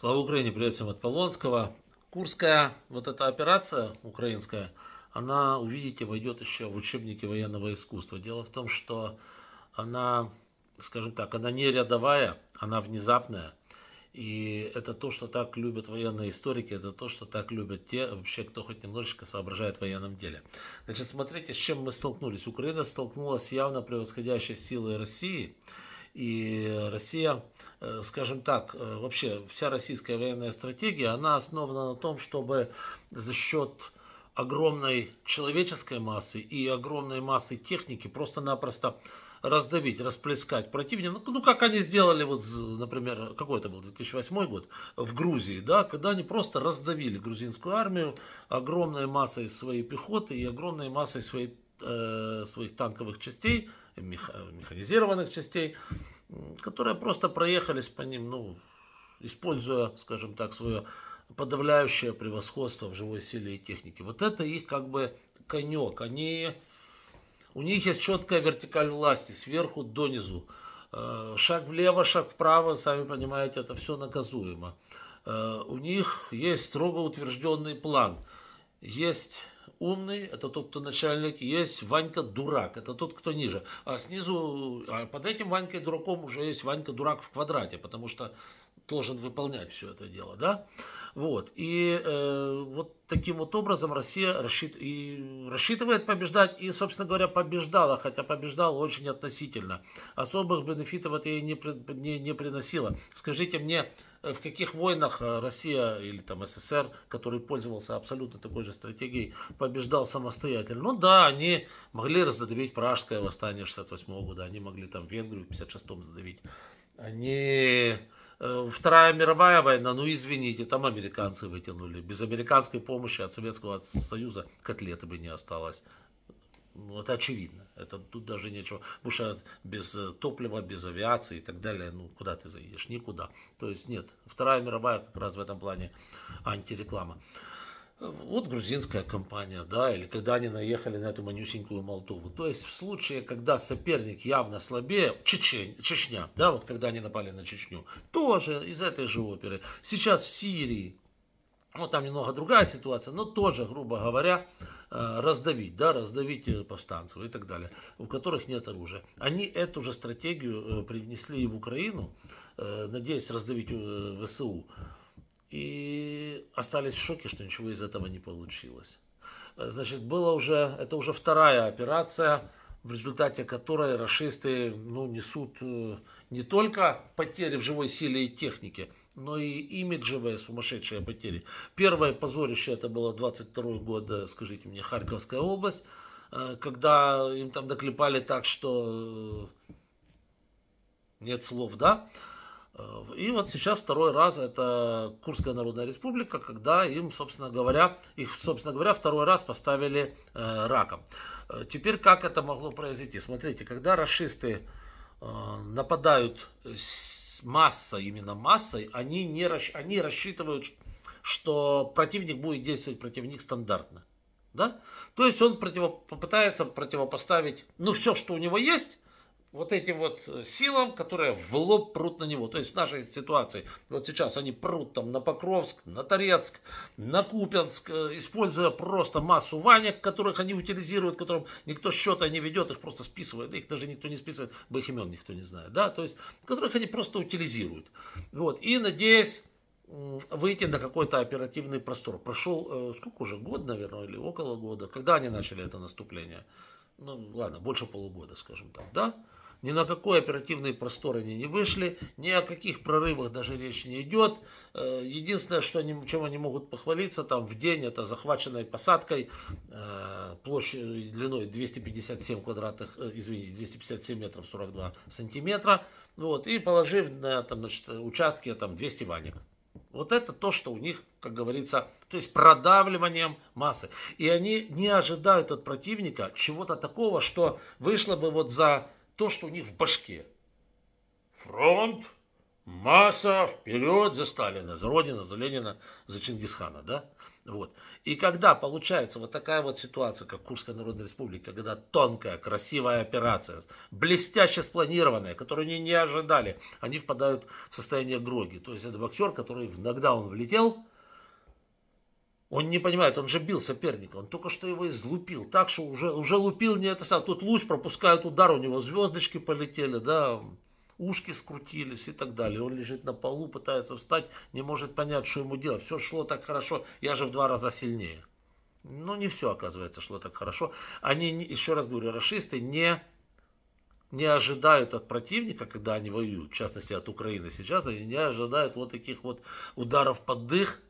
Слава Украине, привет всем от Полонского. Курская вот эта операция украинская, она, увидите, войдет еще в учебники военного искусства. Дело в том, что она, скажем так, она не рядовая, она внезапная. И это то, что так любят военные историки, это то, что так любят те, вообще, кто хоть немножечко соображает в военном деле. Значит, смотрите, с чем мы столкнулись. Украина столкнулась с явно превосходящей силой России и Россия, э, скажем так, э, вообще вся российская военная стратегия, она основана на том, чтобы за счет огромной человеческой массы и огромной массы техники просто-напросто раздавить, расплескать противника. Ну, ну как они сделали, вот, например, какой это был, 2008 год, в Грузии, да, когда они просто раздавили грузинскую армию огромной массой своей пехоты и огромной массой своей Э, своих танковых частей, механизированных частей, которые просто проехались по ним, ну, используя, скажем так, свое подавляющее превосходство в живой силе и технике. Вот это их как бы конек. Они, у них есть четкая вертикаль власти сверху донизу. Э, шаг влево, шаг вправо, сами понимаете, это все наказуемо. Э, у них есть строго утвержденный план. Есть умный, это тот, кто начальник, есть Ванька дурак, это тот, кто ниже. А снизу, а под этим Ванькой дураком уже есть Ванька дурак в квадрате, потому что должен выполнять все это дело, да? Вот. И э, вот таким вот образом Россия рассчит... и рассчитывает побеждать и, собственно говоря, побеждала, хотя побеждала очень относительно. Особых бенефитов это ей не, при... не, не приносило. Скажите мне, э, в каких войнах э, Россия или там СССР, который пользовался абсолютно такой же стратегией, побеждал самостоятельно. Ну да, они могли раздавить Пражское восстание 68 года, они могли там Венгрию в 56-м задавить. Они Э, Вторая мировая война, ну извините, там американцы вытянули. Без американской помощи от Советского Союза котлеты бы не осталось. Ну, это очевидно. Это тут даже нечего. Потому что без э, топлива, без авиации и так далее, ну, куда ты заедешь? Никуда. То есть нет. Вторая мировая как раз в этом плане антиреклама вот грузинская компания, да, или когда они наехали на эту манюсенькую Молдову. То есть в случае, когда соперник явно слабее, Чечень, Чечня, да, вот когда они напали на Чечню, тоже из этой же оперы. Сейчас в Сирии, ну там немного другая ситуация, но тоже, грубо говоря, э, раздавить, да, раздавить э, повстанцев и так далее, у которых нет оружия. Они эту же стратегию э, привнесли и в Украину, надеясь раздавить ВСУ и остались в шоке, что ничего из этого не получилось. Э, значит, было уже, это уже вторая операция, в результате которой расисты ну, несут э, не только потери в живой силе и технике, но и имиджевые сумасшедшие потери. Первое позорище это было 22 год, э, скажите мне, Харьковская область, когда им там доклепали так, что нет слов, да? Э, и вот сейчас второй раз это Курская Народная Республика, когда им, собственно говоря, их, собственно говоря, второй раз поставили э, раком. Э, теперь как это могло произойти? Смотрите, когда расисты нападают с массой, именно массой, они, не, они рассчитывают, что противник будет действовать против них стандартно. Да? То есть он противо, попытается противопоставить ну, все, что у него есть, вот этим вот э, силам, которые в лоб прут на него. То есть в нашей ситуации, вот сейчас они прут там на Покровск, на Торецк, на Купенск, э, используя просто массу ванек, которых они утилизируют, которым никто счета не ведет, их просто списывает, их даже никто не списывает, бы их имен никто не знает, да, то есть которых они просто утилизируют. Вот, и надеясь выйти на какой-то оперативный простор. Прошел, э, сколько уже, год, наверное, или около года, когда они начали это наступление? Ну, ладно, больше полугода, скажем так, да? Ни на какой оперативные просторы они не вышли, ни о каких прорывах даже речь не идет. Э, единственное, что они, чем они могут похвалиться там в день, это захваченной посадкой э, площадью длиной 257 квадратных, э, извини, 257 метров 42 сантиметра. Вот, и положив на там, значит, участке там, 200 ваник. Вот это то, что у них, как говорится, то есть продавливанием массы. И они не ожидают от противника чего-то такого, что вышло бы вот за то, что у них в башке. Фронт, масса, вперед за Сталина, за Родина, за Ленина, за Чингисхана, да? Вот. И когда получается вот такая вот ситуация, как Курская Народная Республика, когда тонкая, красивая операция, блестяще спланированная, которую они не ожидали, они впадают в состояние гроги. То есть это боксер, который иногда он влетел, он не понимает, он же бил соперника, он только что его излупил. Так что уже, уже лупил не это сам. Тут Лусь пропускает удар, у него звездочки полетели, да, ушки скрутились и так далее. Он лежит на полу, пытается встать, не может понять, что ему делать. Все шло так хорошо, я же в два раза сильнее. Но ну, не все, оказывается, шло так хорошо. Они, еще раз говорю, расисты не не ожидают от противника, когда они воюют, в частности от Украины сейчас, они не ожидают вот таких вот ударов под дых,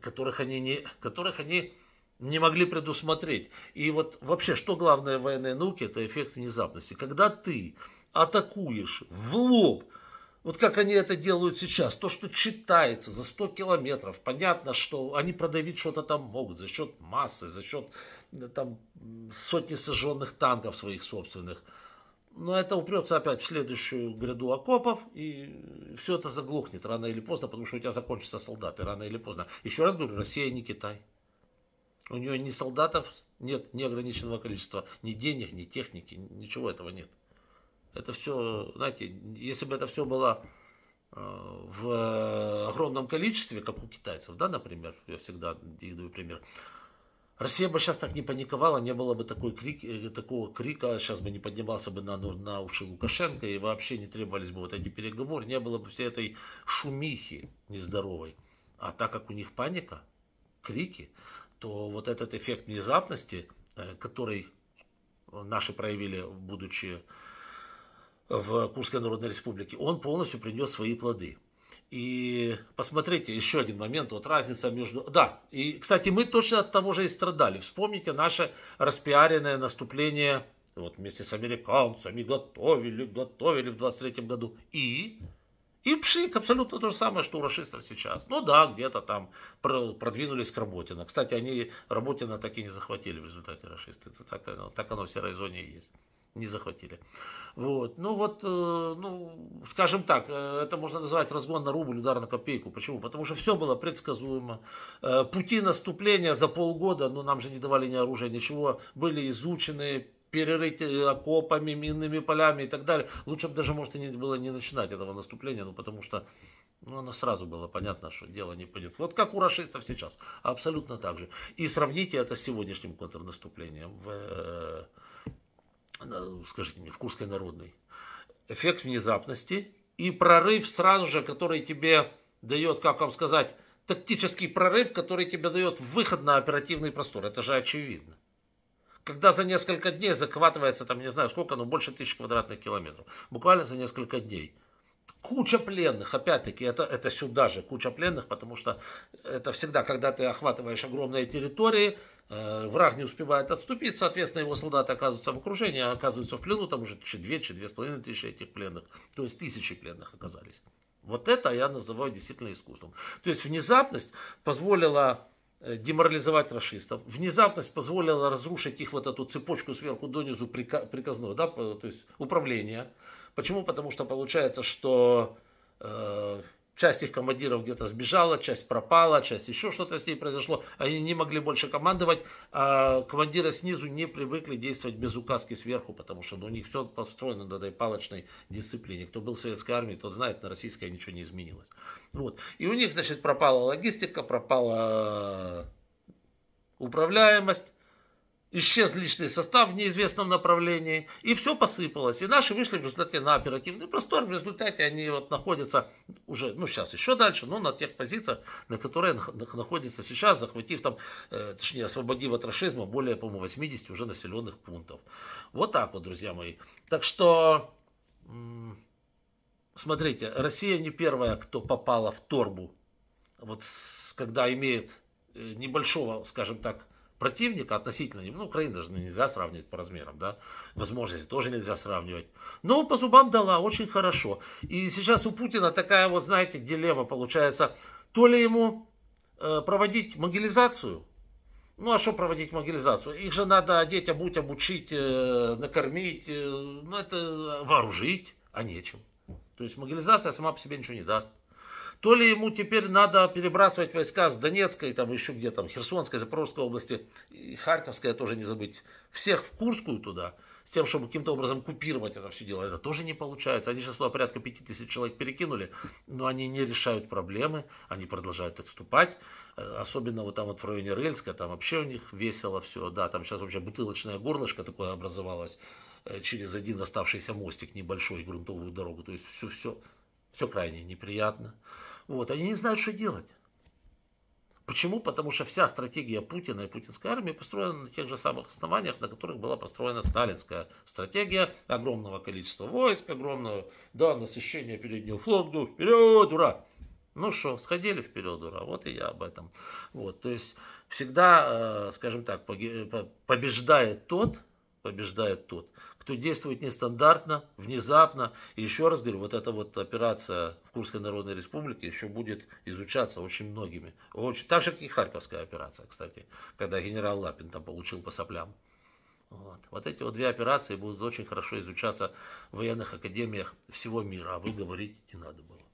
которых они не, которых они не могли предусмотреть. И вот вообще, что главное в военной науке, это эффект внезапности. Когда ты атакуешь в лоб, вот как они это делают сейчас, то, что читается за 100 километров, понятно, что они продавить что-то там могут за счет массы, за счет э, там сотни сожженных танков своих собственных – но ну, это упрется опять в следующую гряду окопов, и все это заглохнет рано или поздно, потому что у тебя закончатся солдаты рано или поздно. Еще раз говорю, Россия не Китай. У нее ни солдатов нет, ни ограниченного количества, ни денег, ни техники, ничего этого нет. Это все, знаете, если бы это все было э, в огромном количестве, как у китайцев, да, например, я всегда их даю пример, Россия бы сейчас так не паниковала, не было бы такой крик, э, такого крика, сейчас бы не поднимался бы на, на уши Лукашенко, и вообще не требовались бы вот эти переговоры, не было бы всей этой шумихи нездоровой. А так как у них паника, крики, то вот этот эффект внезапности, э, который наши проявили, будучи в Курской Народной Республике, он полностью принес свои плоды. И посмотрите, еще один момент, вот разница между... Да, и, кстати, мы точно от того же и страдали. Вспомните наше распиаренное наступление, вот вместе с американцами готовили, готовили в 23 году. И... И пшик, абсолютно то же самое, что у расистов сейчас. Ну да, где-то там продвинулись к Работина. Кстати, они Работина так и не захватили в результате расисты. Это так, так оно в серой зоне и есть не захватили. Вот. Ну вот, э, ну, скажем так, э, это можно назвать разгон на рубль, удар на копейку. Почему? Потому что все было предсказуемо. Э, пути наступления за полгода, ну нам же не давали ни оружия, ничего, были изучены, перерыть окопами, минными полями и так далее. Лучше бы даже, может, и не было не начинать этого наступления, ну, потому что ну, оно сразу было понятно, что дело не пойдет. Вот как у расистов сейчас, абсолютно так же. И сравните это с сегодняшним контрнаступлением в, ну, скажите мне, в Курской народной, эффект внезапности и прорыв сразу же, который тебе дает, как вам сказать, тактический прорыв, который тебе дает выход на оперативный простор. Это же очевидно. Когда за несколько дней захватывается, там не знаю сколько, но больше тысячи квадратных километров. Буквально за несколько дней. Куча пленных, опять-таки, это, это сюда же, куча пленных, потому что это всегда, когда ты охватываешь огромные территории, Э, враг не успевает отступить, соответственно, его солдаты оказываются в окружении, а оказываются в плену, там уже тысячи две, тысячи две с этих пленных. То есть тысячи пленных оказались. Вот это я называю действительно искусством. То есть внезапность позволила э, деморализовать расистов. Внезапность позволила разрушить их вот эту цепочку сверху донизу приказную, да, то есть управление. Почему? Потому что получается, что э, Часть их командиров где-то сбежала, часть пропала, часть еще что-то с ней произошло. Они не могли больше командовать. А командиры снизу не привыкли действовать без указки сверху, потому что ну, у них все построено на этой палочной дисциплине. Кто был в советской армии, тот знает, на российской ничего не изменилось. Вот. И у них, значит, пропала логистика, пропала э, управляемость, исчез личный состав в неизвестном направлении, и все посыпалось. И наши вышли в результате на оперативный простор, в результате они вот находятся уже, ну сейчас еще дальше, но на тех позициях, на которые находятся сейчас, захватив там, э, точнее освободив от расизма более, по-моему, 80 уже населенных пунктов. Вот так вот, друзья мои. Так что, смотрите, Россия не первая, кто попала в торбу, вот когда имеет э, небольшого, скажем так, противника относительно, ну, Украину даже ну, нельзя сравнивать по размерам, да, возможности тоже нельзя сравнивать. Но по зубам дала, очень хорошо. И сейчас у Путина такая вот, знаете, дилемма получается, то ли ему э, проводить могилизацию, ну, а что проводить могилизацию? Их же надо одеть, обуть, обучить, э, накормить, э, ну, это вооружить, а нечем. То есть могилизация сама по себе ничего не даст то ли ему теперь надо перебрасывать войска с Донецкой, там еще где там, Херсонской, Запорожской области, и Харьковская тоже не забыть, всех в Курскую туда, с тем, чтобы каким-то образом купировать это все дело. Это тоже не получается. Они сейчас туда порядка 5000 человек перекинули, но они не решают проблемы, они продолжают отступать. Э, особенно вот там вот в районе Рыльска, там вообще у них весело все. Да, там сейчас вообще бутылочное горлышко такое образовалось э, через один оставшийся мостик небольшой грунтовую дорогу. То есть все, все, все крайне неприятно. Вот, они не знают, что делать. Почему? Потому что вся стратегия Путина и путинской армии построена на тех же самых основаниях, на которых была построена сталинская стратегия огромного количества войск, огромного, да, насыщения переднего фланга, вперед, ура! Ну что, сходили вперед, ура, вот и я об этом. Вот, то есть всегда, э, скажем так, побеждает тот, побеждает тот, кто действует нестандартно, внезапно. И еще раз говорю, вот эта вот операция в Курской Народной Республике еще будет изучаться очень многими. Очень, так же, как и Харьковская операция, кстати, когда генерал Лапин там получил по соплям. Вот. вот эти вот две операции будут очень хорошо изучаться в военных академиях всего мира, а вы говорить не надо было.